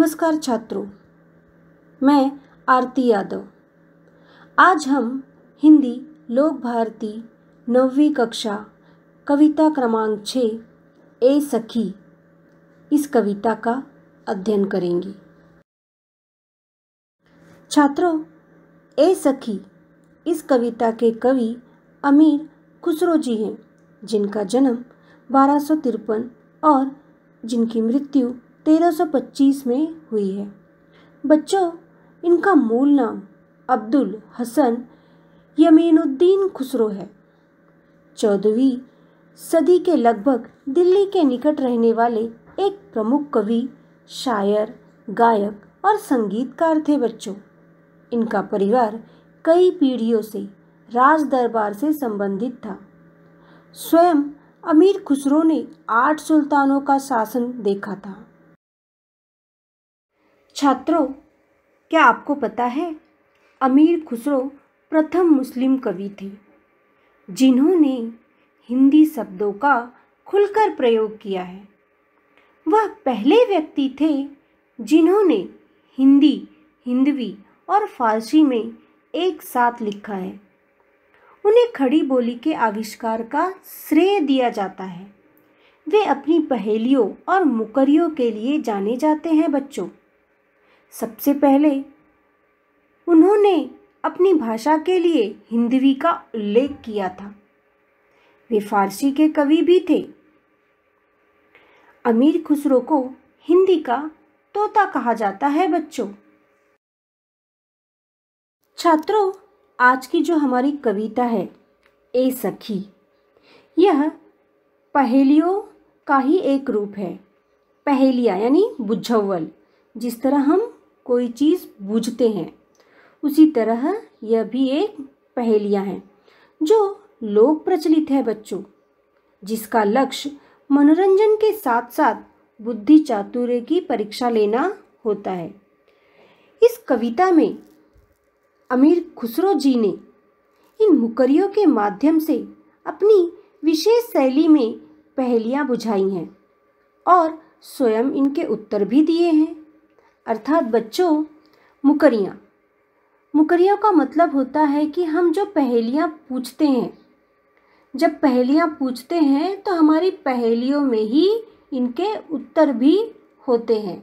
नमस्कार छात्रों मैं आरती यादव आज हम हिंदी लोक भारती नौवीं कक्षा कविता क्रमांक छ ए सखी इस कविता का अध्ययन करेंगे छात्रों ए सखी इस कविता के कवि अमीर खुसरो जी हैं जिनका जन्म बारह और जिनकी मृत्यु 1325 में हुई है बच्चों इनका मूल नाम अब्दुल हसन यमीनुद्दीन खुसरो है चौदहवीं सदी के लगभग दिल्ली के निकट रहने वाले एक प्रमुख कवि शायर गायक और संगीतकार थे बच्चों इनका परिवार कई पीढ़ियों से राज दरबार से संबंधित था स्वयं अमीर खुसरो ने आठ सुल्तानों का शासन देखा था छात्रों क्या आपको पता है अमीर खुसरो प्रथम मुस्लिम कवि थे जिन्होंने हिंदी शब्दों का खुलकर प्रयोग किया है वह पहले व्यक्ति थे जिन्होंने हिंदी हिंदवी और फारसी में एक साथ लिखा है उन्हें खड़ी बोली के आविष्कार का श्रेय दिया जाता है वे अपनी पहेलियों और मुकरियों के लिए जाने जाते हैं बच्चों सबसे पहले उन्होंने अपनी भाषा के लिए हिंदवी का उल्लेख किया था वे फारसी के कवि भी थे अमीर खुसरो को हिंदी का तोता कहा जाता है बच्चों छात्रों आज की जो हमारी कविता है ए सखी यह पहेलियों का ही एक रूप है पहेलिया यानी बुझौवल जिस तरह हम कोई चीज़ बूझते हैं उसी तरह यह भी एक पहेलियाँ हैं जो लोक प्रचलित है बच्चों जिसका लक्ष्य मनोरंजन के साथ साथ बुद्धि चातुर्य की परीक्षा लेना होता है इस कविता में अमीर खुसरो जी ने इन मुकरियों के माध्यम से अपनी विशेष शैली में पहेलियाँ बुझाई हैं और स्वयं इनके उत्तर भी दिए हैं अर्थात बच्चों मुकरियाँ मुकरियों का मतलब होता है कि हम जो पहेलियाँ पूछते हैं जब पहेलियाँ पूछते हैं तो हमारी पहेलियों में ही इनके उत्तर भी होते हैं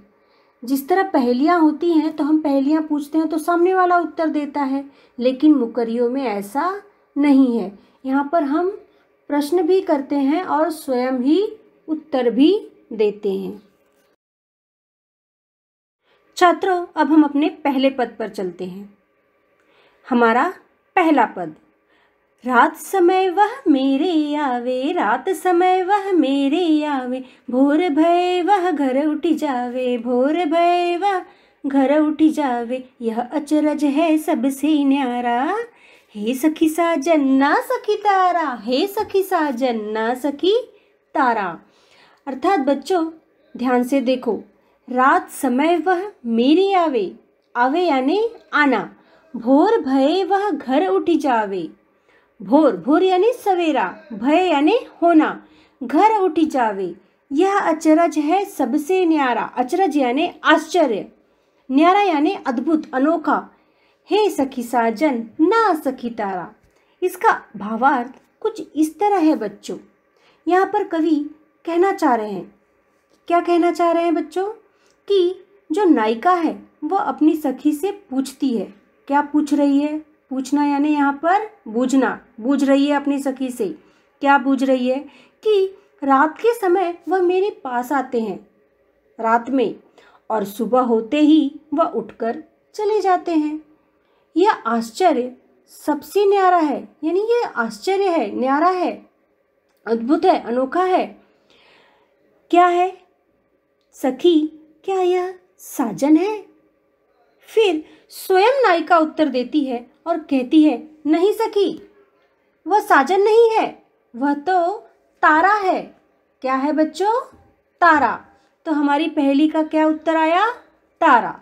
जिस तरह पहेलियाँ होती हैं तो हम पहेलियाँ पूछते हैं तो सामने वाला उत्तर देता है लेकिन मुकरियों में ऐसा नहीं है यहाँ पर हम प्रश्न भी करते हैं और स्वयं ही उत्तर भी देते हैं छात्रों अब हम अपने पहले पद पर चलते हैं हमारा पहला पद रात समय वह मेरे आवे रात समय वह मेरे आवे भोर भय वह घर उठ जावे भोर भय वह घर उठ जावे यह अचरज है सबसे न्यारा हे सखी साजन ना सखी तारा हे सखी साजन ना सखी तारा अर्थात बच्चों ध्यान से देखो रात समय वह मेरे आवे आवे यानी आना भोर भय वह घर उठ जावे भोर भोर यानी सवेरा भय यानी होना घर उठ जावे यह अचरज है सबसे न्यारा अचरज यानी आश्चर्य न्यारा यानी अद्भुत अनोखा हे सखी साजन ना सखी तारा इसका भावार्थ कुछ इस तरह है बच्चों यहाँ पर कवि कहना चाह रहे हैं क्या कहना चाह रहे हैं बच्चों कि जो नायिका है वह अपनी सखी से पूछती है क्या पूछ रही है पूछना यानी यहाँ पर बूझना बूझ रही है अपनी सखी से क्या बूझ रही है कि रात के समय वह मेरे पास आते हैं रात में और सुबह होते ही वह उठकर चले जाते हैं यह आश्चर्य सबसे न्यारा है यानी यह आश्चर्य है न्यारा है अद्भुत है अनोखा है क्या है सखी क्या यह साजन है फिर स्वयं नायिका उत्तर देती है और कहती है नहीं सखी वह साजन नहीं है वह तो तारा है क्या है बच्चों तारा तो हमारी पहली का क्या उत्तर आया तारा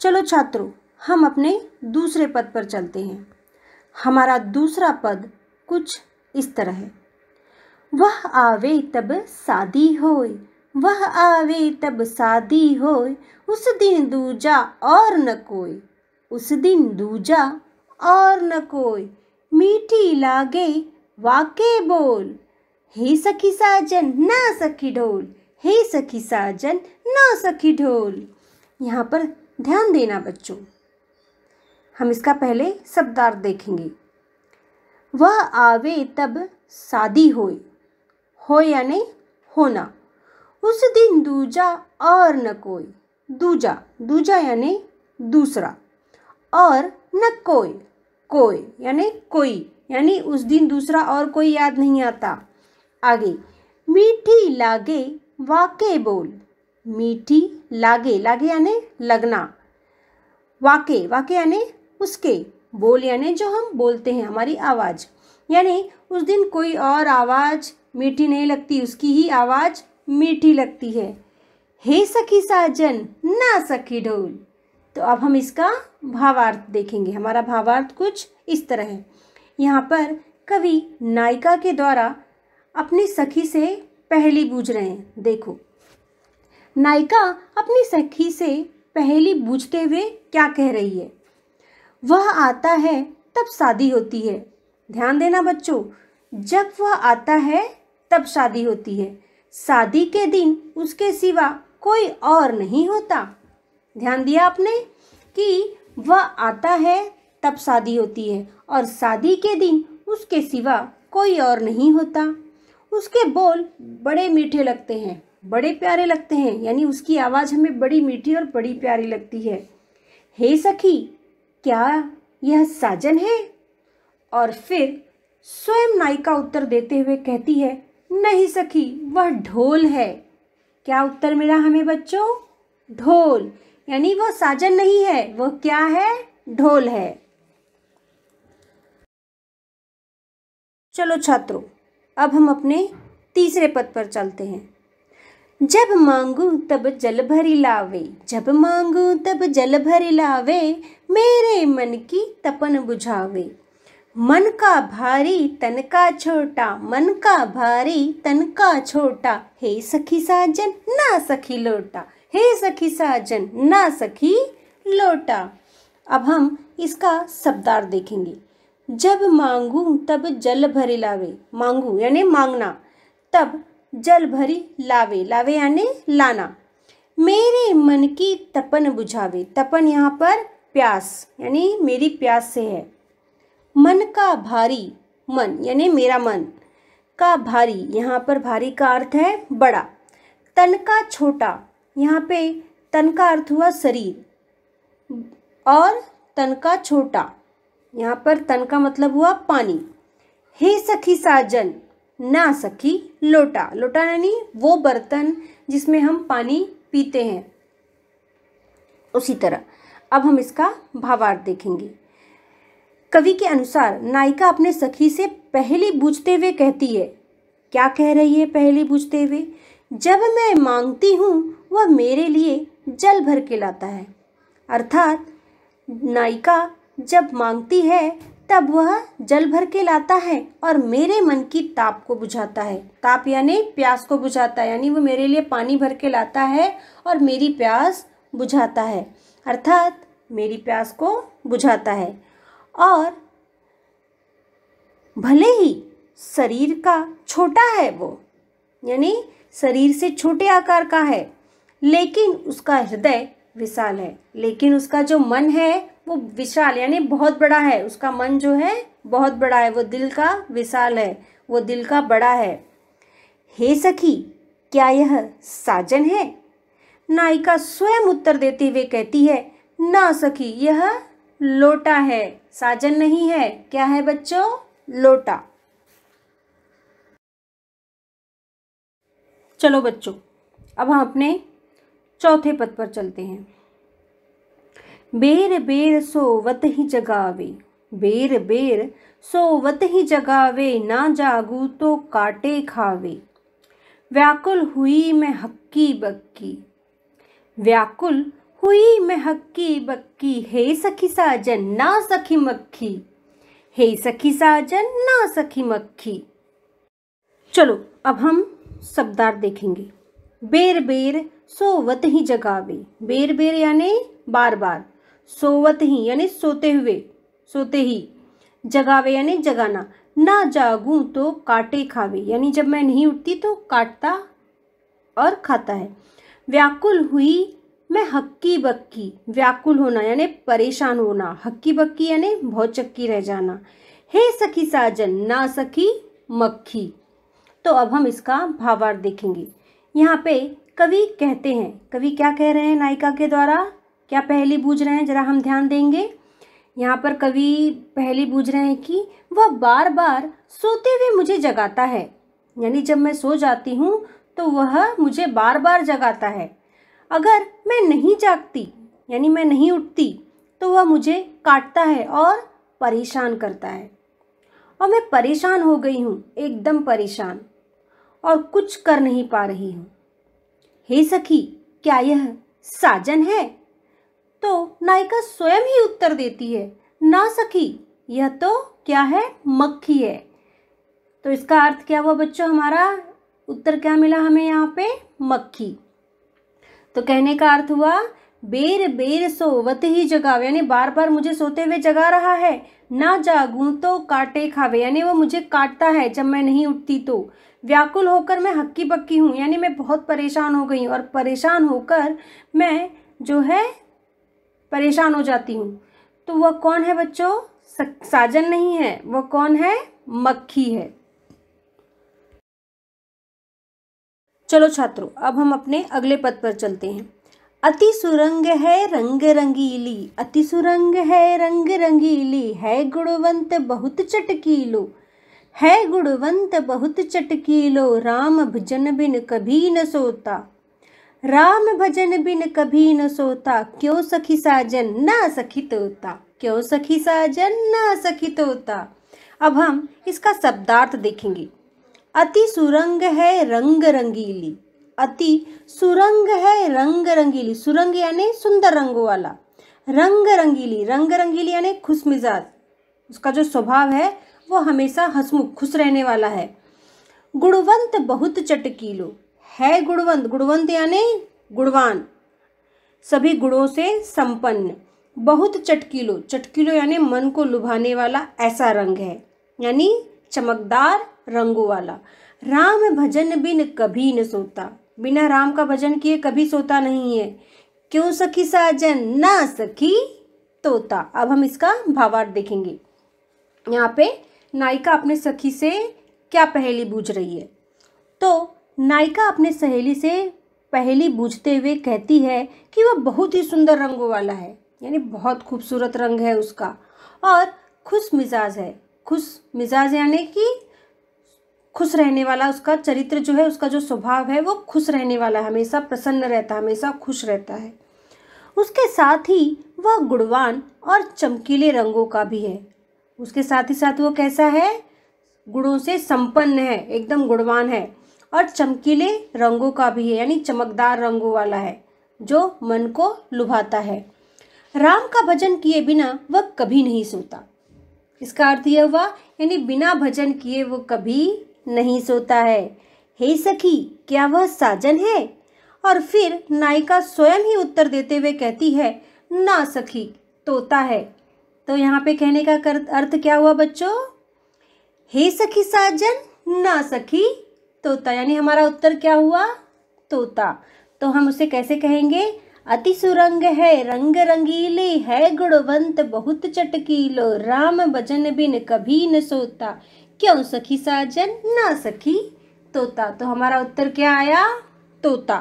चलो छात्रों हम अपने दूसरे पद पर चलते हैं हमारा दूसरा पद कुछ इस तरह है वह आवे तब शादी होए वह आवे तब शादी होए उस दिन दूजा और न कोई उस दिन दूजा और न कोई मीठी लागे वाके बोल हे सखी साजन ना सखी ढोल हे सखी साजन ना सखी ढोल यहाँ पर ध्यान देना बच्चों हम इसका पहले शब्दार्थ देखेंगे वह आवे तब शादी होए हो यानी होना उस दिन दूजा और न कोई दूजा दूजा यानी दूसरा और न कोई कोई यानी कोई यानी उस दिन दूसरा और कोई याद नहीं आता आगे मीठी लागे वाके बोल मीठी लागे लागे यानी लगना वाके वाके यानी उसके बोल यानी जो हम बोलते हैं हमारी आवाज़ यानी उस दिन कोई और आवाज़ मीठी नहीं लगती उसकी ही आवाज़ मीठी लगती है हे सखी साजन ना सखी ढोल तो अब हम इसका भावार्थ देखेंगे हमारा भावार्थ कुछ इस तरह है यहाँ पर कवि नायिका के द्वारा अपनी सखी से पहली बूझ रहे हैं देखो नायिका अपनी सखी से पहली बूझते हुए क्या कह रही है वह आता है तब शादी होती है ध्यान देना बच्चों जब वह आता है तब शादी होती है शादी के दिन उसके सिवा कोई और नहीं होता ध्यान दिया आपने कि वह आता है तब शादी होती है और शादी के दिन उसके सिवा कोई और नहीं होता उसके बोल बड़े मीठे लगते हैं बड़े प्यारे लगते हैं यानी उसकी आवाज़ हमें बड़ी मीठी और बड़ी प्यारी लगती है हे सखी क्या यह साजन है और फिर स्वयं नायिका उत्तर देते हुए कहती है नहीं सखी वह ढोल है क्या उत्तर मिला हमें बच्चों ढोल यानी वह साजन नहीं है वह क्या है ढोल है चलो छात्रों अब हम अपने तीसरे पद पर चलते हैं जब मांगू तब जल भरी लावे जब मांगू तब जल भरी लावे मेरे मन की तपन बुझावे मन का भारी तन का छोटा मन का भारी तन का छोटा हे सखी साजन ना सखी लोटा हे सखी साजन ना सखी लोटा अब हम इसका शब्दार्थ देखेंगे जब मांगू तब जल भरी लावे मांगू यानी मांगना तब जल भरी लावे लावे यानी लाना मेरे मन की तपन बुझावे तपन यहाँ पर प्यास यानी मेरी प्यास से है मन का भारी मन यानी मेरा मन का भारी यहाँ पर भारी का अर्थ है बड़ा तन का छोटा यहाँ पे तन का अर्थ हुआ शरीर और तन का छोटा यहाँ पर तन का मतलब हुआ पानी हे सखी साजन ना सखी लोटा लोटा यानी वो बर्तन जिसमें हम पानी पीते हैं उसी तरह अब हम इसका भावार्थ देखेंगे कवि के अनुसार नायिका अपने सखी से पहली बूझते हुए कहती है क्या कह रही है पहली बूझते हुए जब मैं मांगती हूँ वह मेरे लिए जल भर के लाता है अर्थात नायिका जब मांगती है तब वह जल भर के लाता है और मेरे मन की ताप को बुझाता है ताप यानी प्यास को बुझाता है यानी वो मेरे लिए पानी भर के लाता है और मेरी प्यास बुझाता है अर्थात मेरी प्यास को बुझाता है और भले ही शरीर का छोटा है वो यानी शरीर से छोटे आकार का है लेकिन उसका हृदय विशाल है लेकिन उसका जो मन है वो विशाल यानी बहुत बड़ा है उसका मन जो है बहुत बड़ा है वो दिल का विशाल है वो दिल का बड़ा है हे सखी क्या यह साजन है नायिका स्वयं उत्तर देते हुए कहती है ना सखी यह लोटा है साजन नहीं है क्या है बच्चों लोटा चलो बच्चों अब हम अपने चौथे पद पर चलते हैं बेर बेर सोवत ही जगावे बेर बेर सोवत ही जगावे ना जागू तो काटे खावे व्याकुल हुई मैं हक्की बक्की व्याकुल हुई मैं हक्की बक्की हे सखी साजन ना सखी मक्खी हे सखी साजन ना सखी मक्खी चलो अब हम शब्दार्थ देखेंगे बेर बेर सोवत ही जगावे बेर बेर यानी बार बार सोवत ही यानी सोते हुए सोते ही जगावे यानी जगाना ना जागू तो काटे खावे यानी जब मैं नहीं उठती तो काटता और खाता है व्याकुल हुई मैं हक्की बक्की व्याकुल होना यानी परेशान होना हक्की बक्की यानी बहुत चक्की रह जाना हे सखी साजन ना सखी मक्खी तो अब हम इसका भावार्थ देखेंगे यहाँ पे कवि कहते हैं कवि क्या कह रहे हैं नायिका के द्वारा क्या पहली बूझ रहे हैं जरा हम ध्यान देंगे यहाँ पर कवि पहली बूझ रहे हैं कि वह बार बार सोते हुए मुझे जगाता है यानी जब मैं सो जाती हूँ तो वह मुझे बार बार जगाता है अगर मैं नहीं जागती यानी मैं नहीं उठती तो वह मुझे काटता है और परेशान करता है और मैं परेशान हो गई हूँ एकदम परेशान और कुछ कर नहीं पा रही हूँ हे सखी क्या यह साजन है तो नायिका स्वयं ही उत्तर देती है ना सखी यह तो क्या है मक्खी है तो इसका अर्थ क्या हुआ बच्चों हमारा उत्तर क्या मिला हमें यहाँ पे मक्खी तो कहने का अर्थ हुआ बेर बेर सोवत ही जगावे यानी बार बार मुझे सोते हुए जगा रहा है ना जागूं तो काटे खावे यानी वो मुझे काटता है जब मैं नहीं उठती तो व्याकुल होकर मैं हक्की पक्की हूँ यानी मैं बहुत परेशान हो गई और परेशान होकर मैं जो है परेशान हो जाती हूँ तो वह कौन है बच्चों साजन नहीं है वह कौन है मक्खी है चलो छात्रों अब हम अपने अगले पद पर चलते हैं अति सुरंग है रंग रंगीली अति सुरंग है रंग रंगीली है गुणवंत बहुत चटकीलो है गुणवंत बहुत चटकीलो राम भजन बिन कभी न सोता राम भजन बिन कभी न सोता क्यों सखी साजन ना सखी तोता क्यों सखी साजन ना सखी तोता अब हम इसका शब्दार्थ देखेंगे अति सुरंग है रंग रंगीली अति सुरंग है रंग रंगीली सुरंग यानी सुंदर रंगों वाला रंग रंगीली रंग रंगीली यानी खुश मिजाज उसका जो स्वभाव है वो हमेशा हंसमुख खुश रहने वाला है गुणवंत बहुत चटकीलो है गुणवंत गुणवंत यानी गुणवान सभी गुणों से संपन्न बहुत चटकीलो चटकीलो यानी मन को लुभाने वाला ऐसा रंग है यानी चमकदार रंगों वाला राम भजन बिन कभी न सोता बिना राम का भजन किए कभी सोता नहीं है क्यों सखी साजन ना सखी तोता अब हम इसका भावार्थ देखेंगे यहाँ पे नायिका अपने सखी से क्या पहेली बूझ रही है तो नायिका अपने सहेली से पहेली बूझते हुए कहती है कि वह बहुत ही सुंदर रंगों वाला है यानी बहुत खूबसूरत रंग है उसका और खुश मिजाज है खुश मिजाज यानी कि खुश रहने वाला उसका चरित्र जो है उसका जो स्वभाव है वो खुश रहने वाला है हमेशा प्रसन्न रहता है हमेशा खुश रहता है उसके साथ ही वह गुणवान और चमकीले रंगों का भी है उसके साथ ही साथ वो कैसा है गुणों से संपन्न है एकदम गुणवान है और चमकीले रंगों का भी है यानी चमकदार रंगों वाला है जो मन को लुभाता है राम का भजन किए बिना वह कभी नहीं सोता इसका अर्थ यह हुआ यानी बिना भजन किए वो कभी नहीं सोता है हे सखी क्या वह साजन है और फिर नायिका स्वयं ही उत्तर देते हुए कहती है ना सखी तोता है तो यहाँ पे कहने का अर्थ क्या हुआ बच्चों हे सखी साजन ना सखी तोता यानी हमारा उत्तर क्या हुआ तोता तो हम उसे कैसे कहेंगे अति सुरंग है रंग रंगीले है गुणवंत बहुत चटकीलो राम भजन बिन कभी न सोता क्यों सखी साजन ना सखी तोता तो हमारा उत्तर क्या आया तोता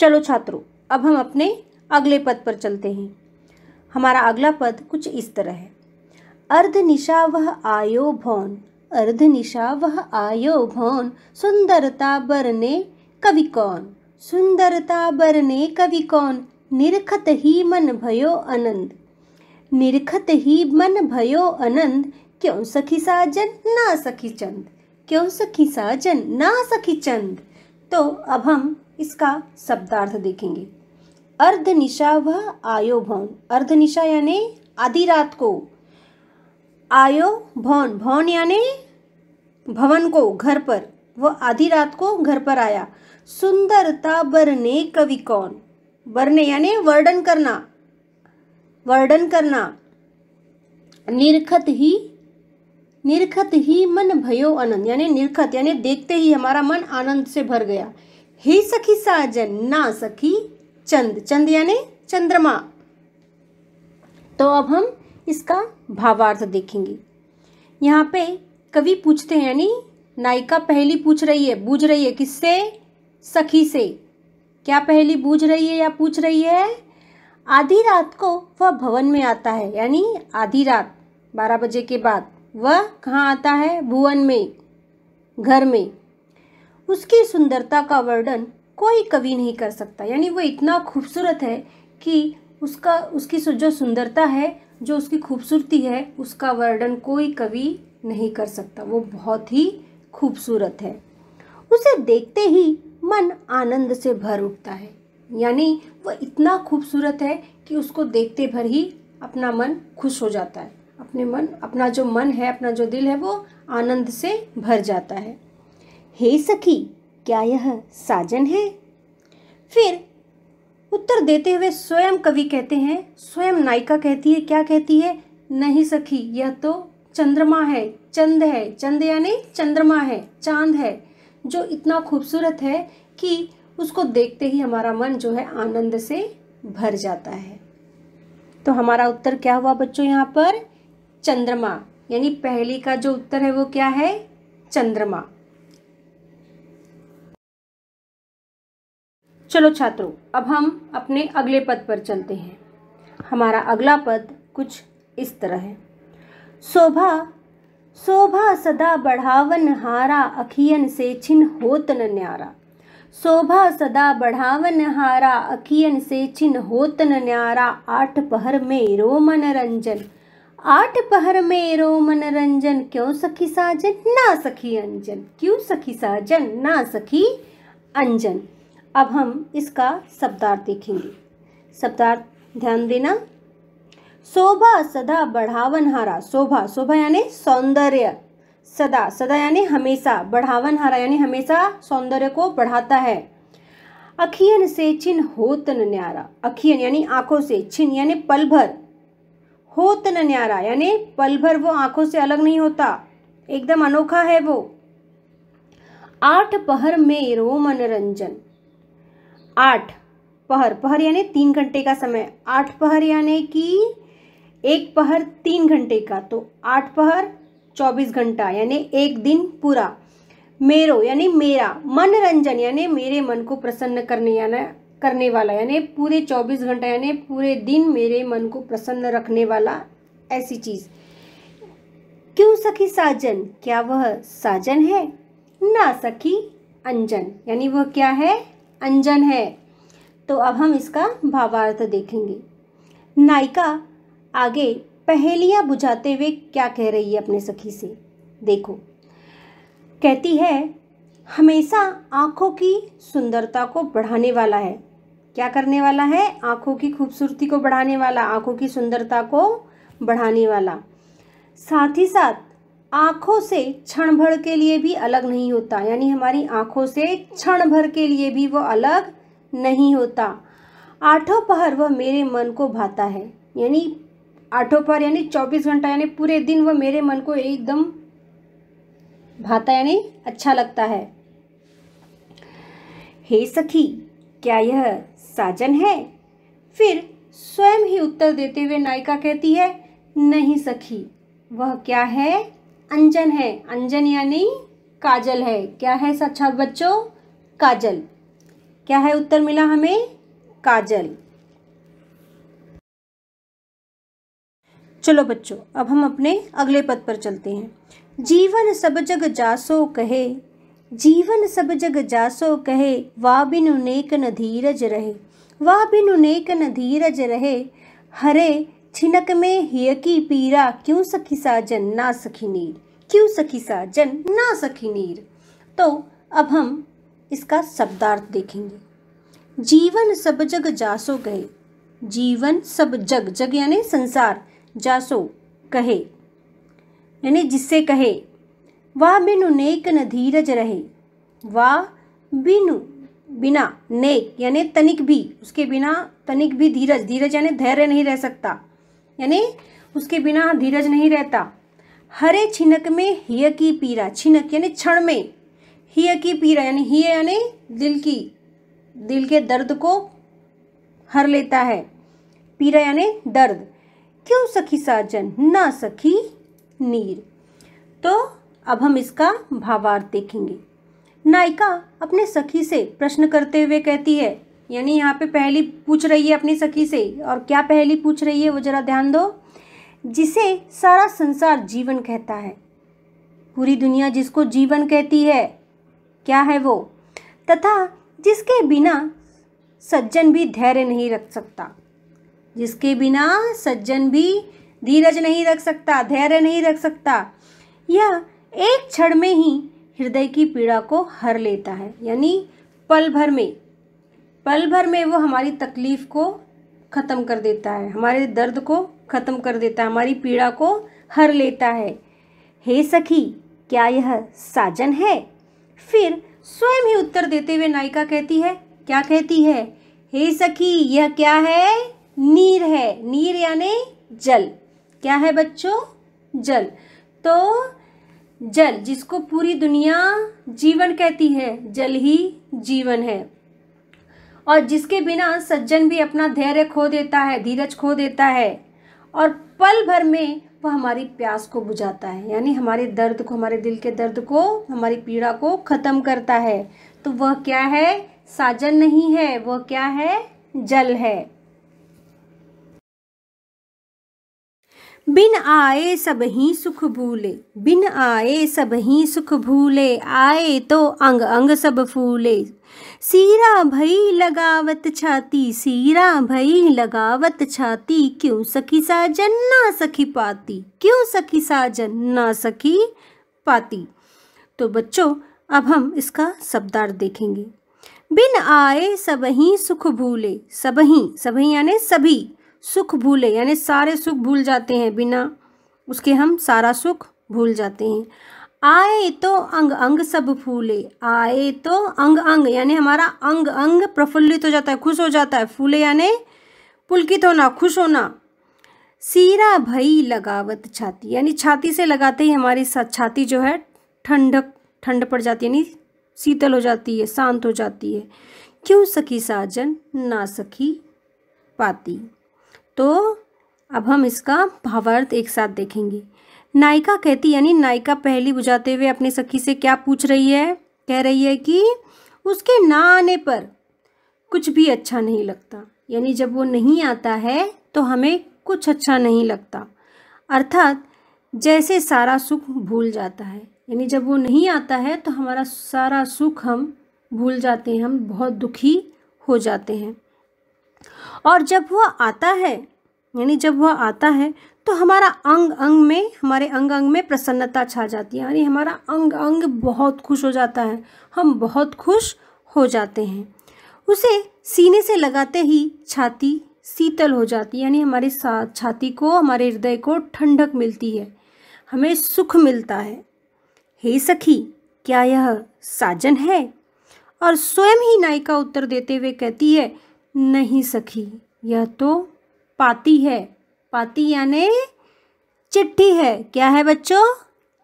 चलो छात्रों अब हम अपने अगले पद पर चलते हैं हमारा अगला पद कुछ इस तरह है अर्ध निशा वह आयो भौन अर्ध निशा वह आयो भौन सुंदरता बरने कवि कौन सुंदरता बरने कवि कौन निरखत ही मन भयो आनंद निरखत ही मन भयो अनंद क्यों सखी साजन ना सखी चंद क्यों सखी साजन ना सखी चंद तो अब हम इसका शब्दार्थ देखेंगे अर्ध निशा वह आयो भौन अर्ध निशा यानी आधी रात को आयो भौन भौन यानी भवन को घर पर वह आधी रात को घर पर आया सुंदरता बरने कवि कौन बरने यानी वर्णन करना वर्णन करना निरखत ही निरखत ही मन भयो आनंद यानी निरखत यानी देखते ही हमारा मन आनंद से भर गया ही सखी साजन ना सखी चंद चंद यानी चंद्रमा तो अब हम इसका भावार्थ देखेंगे यहाँ पे कवि पूछते हैं यानी नायिका पहली पूछ रही है बूझ रही है किससे सखी से क्या पहली बूझ रही है या पूछ रही है आधी रात को वह भवन में आता है यानी आधी रात बारह बजे के बाद वह कहाँ आता है भुवन में घर में उसकी सुंदरता का वर्णन कोई कवि नहीं कर सकता यानी वह इतना खूबसूरत है कि उसका उसकी जो सुंदरता है जो उसकी खूबसूरती है उसका वर्णन कोई कवि नहीं कर सकता वो बहुत ही खूबसूरत है उसे देखते ही मन आनंद से भर उठता है यानी वह इतना खूबसूरत है कि उसको देखते भर ही अपना मन खुश हो जाता है अपने मन अपना जो मन है अपना जो दिल है वो आनंद से भर जाता है हे सखी क्या यह साजन है फिर उत्तर देते हुए स्वयं कवि कहते हैं स्वयं नायिका कहती है क्या कहती है नहीं सखी यह तो चंद्रमा है चंद है चंद यानी चंद्रमा है चांद है जो इतना खूबसूरत है कि उसको देखते ही हमारा मन जो है आनंद से भर जाता है तो हमारा उत्तर क्या हुआ बच्चों यहाँ पर चंद्रमा यानी पहली का जो उत्तर है वो क्या है चंद्रमा चलो छात्रों अब हम अपने अगले पद पर चलते हैं हमारा अगला पद कुछ इस तरह है शोभा शोभा सदा बढ़ावन हारा अखियन से छिन होतन न्यारा शोभा सदा बढ़ावन हारा अखियन से छिन होतन न्यारा आठ पहर में रो मनोरंजन आठ पहर में रो मनोरंजन क्यों सखी साजन ना सखी अंजन क्यों सखी साजन ना सखी अंजन अब हम इसका शब्दार्थ देखेंगे शब्दार्थ ध्यान देना शोभा सदा बढ़ावन हारा शोभा शोभा यानी सौंदर्य सदा सदा यानी हमेशा बढ़ावन हारा यानी हमेशा सौंदर्य को बढ़ाता है अखियन से छिन होतन न्यारा अखियन यानी आंखों से छिन यानी पल भर होतन न्यारा यानी पल भर वो आंखों से अलग नहीं होता एकदम अनोखा है वो आठ पहर में रो मनोरंजन आठ पहर पहर यानी तीन घंटे का समय आठ पहर यानी कि एक पहर तीन घंटे का तो आठ पहर चौबीस घंटा यानी एक दिन पूरा मेरो यानी मेरा मनोरंजन यानी मेरे मन को प्रसन्न करने यानी करने वाला यानी पूरे चौबीस घंटा यानी पूरे दिन मेरे मन को प्रसन्न रखने वाला ऐसी चीज़ क्यों सखी साजन क्या वह साजन है ना सखी अंजन यानी वह क्या है अंजन है तो अब हम इसका भावार्थ देखेंगे नायिका आगे पहेलियाँ बुझाते हुए क्या कह रही है अपने सखी से देखो कहती है हमेशा आँखों की सुंदरता को बढ़ाने वाला है क्या करने वाला है आँखों की खूबसूरती को बढ़ाने वाला आँखों की सुंदरता को बढ़ाने वाला साथ ही साथ आँखों से क्षण भर के लिए भी अलग नहीं होता यानी हमारी आँखों से क्षण भर के लिए भी वो अलग नहीं होता आठों पहर वह मेरे मन को भाता है यानी आठों पर यानी चौबीस घंटा यानी पूरे दिन वह मेरे मन को एकदम भाता यानी अच्छा लगता है हे सखी क्या यह साजन है फिर स्वयं ही उत्तर देते हुए नायिका कहती है नहीं सखी वह क्या है अंजन है अंजन यानी काजल है क्या है सच्छा बच्चों काजल क्या है उत्तर मिला हमें काजल चलो बच्चों अब हम अपने अगले पद पर चलते हैं जीवन सब जग जासो कहे जीवन सब जग जासो कहे वा बिनु नेक न धीरज रहे वा बिनु नेक न धीरज रहे हरे छिनक में हिय की पीरा क्यों सखी साजन ना सखी नीर क्यों सखी साजन ना सखी नीर तो अब हम इसका शब्दार्थ देखेंगे जीवन सब जग जासो गए जीवन सब जग जग यानी संसार जासो कहे यानी जिससे कहे वह बिनु नेक न धीरज रहे वह बिनु बिना नेक यानी तनिक भी उसके बिना तनिक भी धीरज धीरज यानी धैर्य नहीं रह सकता यानी उसके बिना धीरज नहीं रहता हरे छिनक में हिय की पीरा छिनक यानी क्षण में हिय की पीरा यानी हिय यानी दिल की दिल के दर्द को हर लेता है पीरा यानी दर्द क्यों सखी साजन ना सखी नीर तो अब हम इसका भावार्थ देखेंगे नायिका अपने सखी से प्रश्न करते हुए कहती है यानी यहाँ पे पहली पूछ रही है अपनी सखी से और क्या पहली पूछ रही है वो ज़रा ध्यान दो जिसे सारा संसार जीवन कहता है पूरी दुनिया जिसको जीवन कहती है क्या है वो तथा जिसके बिना सज्जन भी धैर्य नहीं रख सकता जिसके बिना सज्जन भी धीरज नहीं रख सकता धैर्य नहीं रख सकता यह एक क्षण में ही हृदय की पीड़ा को हर लेता है यानी पल भर में पल भर में वो हमारी तकलीफ़ को ख़त्म कर देता है हमारे दर्द को ख़त्म कर देता है हमारी पीड़ा को हर लेता है हे सखी क्या यह साजन है फिर स्वयं ही उत्तर देते हुए नायिका कहती है क्या कहती है हे सखी यह क्या है नीर है नीर यानी जल क्या है बच्चों जल तो जल जिसको पूरी दुनिया जीवन कहती है जल ही जीवन है और जिसके बिना सज्जन भी अपना धैर्य खो देता है धीरज खो देता है और पल भर में वह हमारी प्यास को बुझाता है यानी हमारे दर्द को हमारे दिल के दर्द को हमारी पीड़ा को ख़त्म करता है तो वह क्या है साजन नहीं है वह क्या है जल है बिन आए सब ही सुख भूले बिन आए सब ही सुख भूले आए तो अंग अंग सब फूले सीरा भई लगावत छाती सीरा भई लगावत छाती क्यों सखी साजन ना सखी पाती क्यों सखी साजन ना सखी पाती तो बच्चों अब हम इसका शब्दार्थ देखेंगे बिन आए सब ही सुख भूले सब ही सब ही यानी सभी सुख भूले यानी सारे सुख भूल जाते हैं बिना उसके हम सारा सुख भूल जाते हैं आए तो अंग अंग सब फूले आए तो अंग अंग यानी हमारा अंग अंग प्रफुल्लित हो जाता है खुश हो जाता है फूले यानी पुलकित होना खुश होना सीरा भई लगावत छाती यानी छाती से लगाते ही हमारी छाती जो है ठंडक ठंड पड़ जाती है यानी शीतल हो जाती है शांत हो जाती है क्यों सखी साजन ना सखी पाती तो अब हम इसका भावार्थ एक साथ देखेंगे नायिका कहती यानी नायिका पहली बुझाते हुए अपने सखी से क्या पूछ रही है कह रही है कि उसके ना आने पर कुछ भी अच्छा नहीं लगता यानी जब वो नहीं आता है तो हमें कुछ अच्छा नहीं लगता अर्थात जैसे सारा सुख भूल जाता है यानी जब वो नहीं आता है तो हमारा सारा सुख हम भूल जाते हैं हम बहुत दुखी हो जाते हैं और जब वह आता है यानी जब वह आता है तो हमारा अंग अंग में हमारे अंग अंग में प्रसन्नता छा जाती है यानी हमारा अंग अंग बहुत खुश हो जाता है हम बहुत खुश हो जाते हैं उसे सीने से लगाते ही छाती शीतल हो जाती है यानी हमारे छाती को हमारे हृदय को ठंडक मिलती है हमें सुख मिलता है हे सखी क्या यह साजन है और स्वयं ही नायिका उत्तर देते हुए कहती है नहीं सखी यह तो पाती है पाती यानी चिट्ठी है क्या है बच्चों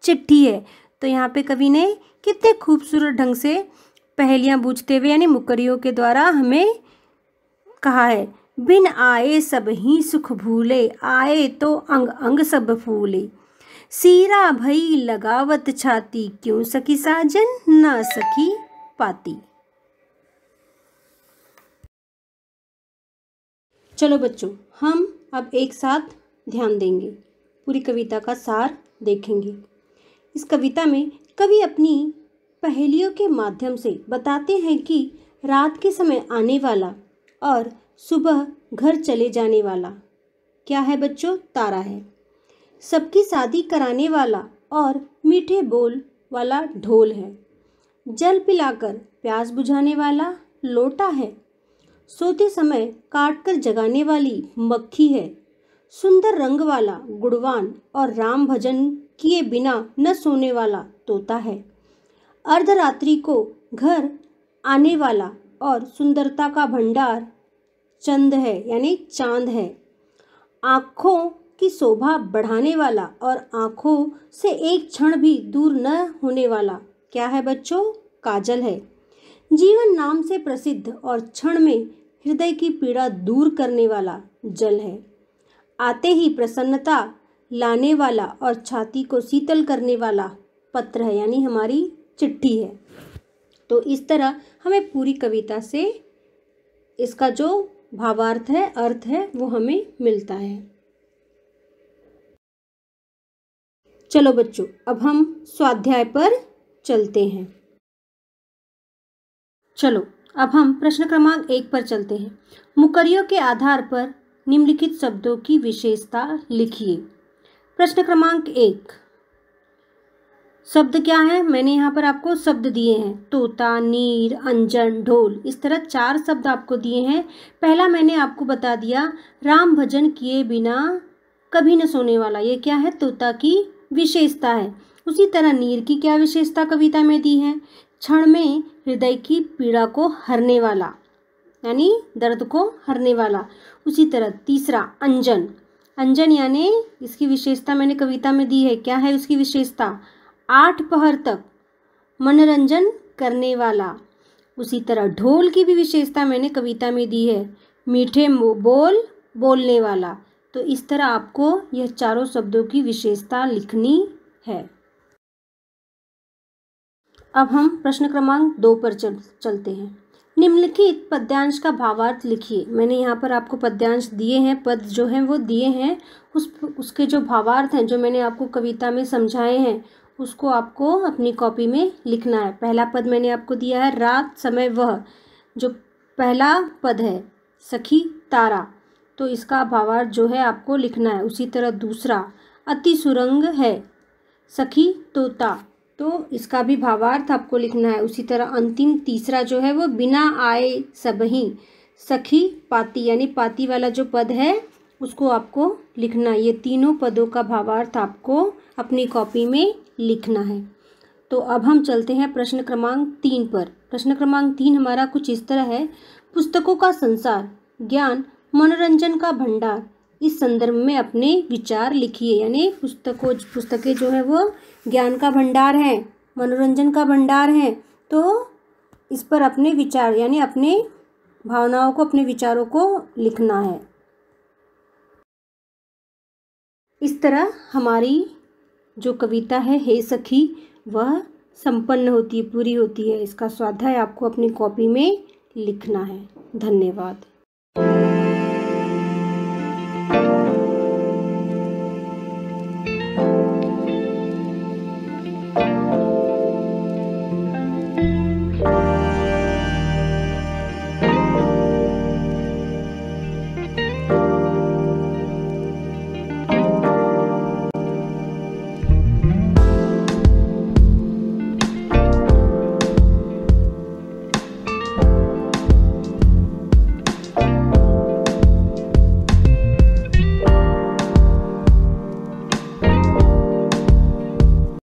चिट्ठी है तो यहाँ पे कवि ने कितने खूबसूरत ढंग से पहेलियाँ बूझते हुए यानी मुकरियों के द्वारा हमें कहा है बिन आए सब ही सुख भूले आए तो अंग अंग सब फूले सीरा भई लगावत छाती क्यों सखी साजन ना सखी पाती चलो बच्चों हम अब एक साथ ध्यान देंगे पूरी कविता का सार देखेंगे इस कविता में कवि अपनी पहेलियों के माध्यम से बताते हैं कि रात के समय आने वाला और सुबह घर चले जाने वाला क्या है बच्चों तारा है सबकी शादी कराने वाला और मीठे बोल वाला ढोल है जल पिलाकर प्यास बुझाने वाला लोटा है सोते समय काटकर जगाने वाली मक्खी है सुंदर रंग वाला गुणवान और राम भजन किए बिना न सोने वाला तोता है अर्धरात्रि को घर आने वाला और सुंदरता का भंडार चंद है यानी चांद है आँखों की शोभा बढ़ाने वाला और आँखों से एक क्षण भी दूर न होने वाला क्या है बच्चों काजल है जीवन नाम से प्रसिद्ध और क्षण में हृदय की पीड़ा दूर करने वाला जल है आते ही प्रसन्नता लाने वाला और छाती को शीतल करने वाला पत्र है यानी हमारी चिट्ठी है तो इस तरह हमें पूरी कविता से इसका जो भावार्थ है अर्थ है वो हमें मिलता है चलो बच्चों अब हम स्वाध्याय पर चलते हैं चलो अब हम प्रश्न क्रमांक एक पर चलते हैं मुकरियों के आधार पर निम्नलिखित शब्दों की विशेषता लिखिए प्रश्न क्रमांक एक शब्द क्या है मैंने यहाँ पर आपको शब्द दिए हैं तोता नीर अंजन ढोल इस तरह चार शब्द आपको दिए हैं पहला मैंने आपको बता दिया राम भजन किए बिना कभी न सोने वाला ये क्या है तोता की विशेषता है उसी तरह नीर की क्या विशेषता कविता में दी है क्षण में हृदय की पीड़ा को हरने वाला यानी दर्द को हरने वाला उसी तरह तीसरा अंजन अंजन यानी इसकी विशेषता मैंने कविता में दी है क्या है उसकी विशेषता आठ पहर तक मनोरंजन करने वाला उसी तरह ढोल की भी विशेषता मैंने कविता में दी है मीठे बोल बोलने वाला तो इस तरह आपको यह चारों शब्दों की विशेषता लिखनी है अब हम प्रश्न क्रमांक दो पर चल चलते हैं निम्नलिखित पद्यांश का भावार्थ लिखिए मैंने यहाँ पर आपको पद्यांश दिए हैं पद जो हैं वो दिए हैं उस उसके जो भावार्थ हैं जो मैंने आपको कविता में समझाए हैं उसको आपको अपनी कॉपी में लिखना है पहला पद मैंने आपको दिया है रात समय वह जो पहला पद है सखी तारा तो इसका भावार्थ जो है आपको लिखना है उसी तरह दूसरा अति सुरंग है सखी तोता तो इसका भी भावार्थ आपको लिखना है उसी तरह अंतिम तीसरा जो है वो बिना आए सब ही सखी पाती यानी पाती वाला जो पद है उसको आपको लिखना है ये तीनों पदों का भावार्थ आपको अपनी कॉपी में लिखना है तो अब हम चलते हैं प्रश्न क्रमांक तीन पर प्रश्न क्रमांक तीन हमारा कुछ इस तरह है पुस्तकों का संसार ज्ञान मनोरंजन का भंडार इस संदर्भ में अपने विचार लिखिए यानी पुस्तकों पुस्तकें जो है वो ज्ञान का भंडार हैं मनोरंजन का भंडार हैं तो इस पर अपने विचार यानी अपने भावनाओं को अपने विचारों को लिखना है इस तरह हमारी जो कविता है हे सखी वह संपन्न होती है पूरी होती है इसका स्वाध्याय आपको अपनी कॉपी में लिखना है धन्यवाद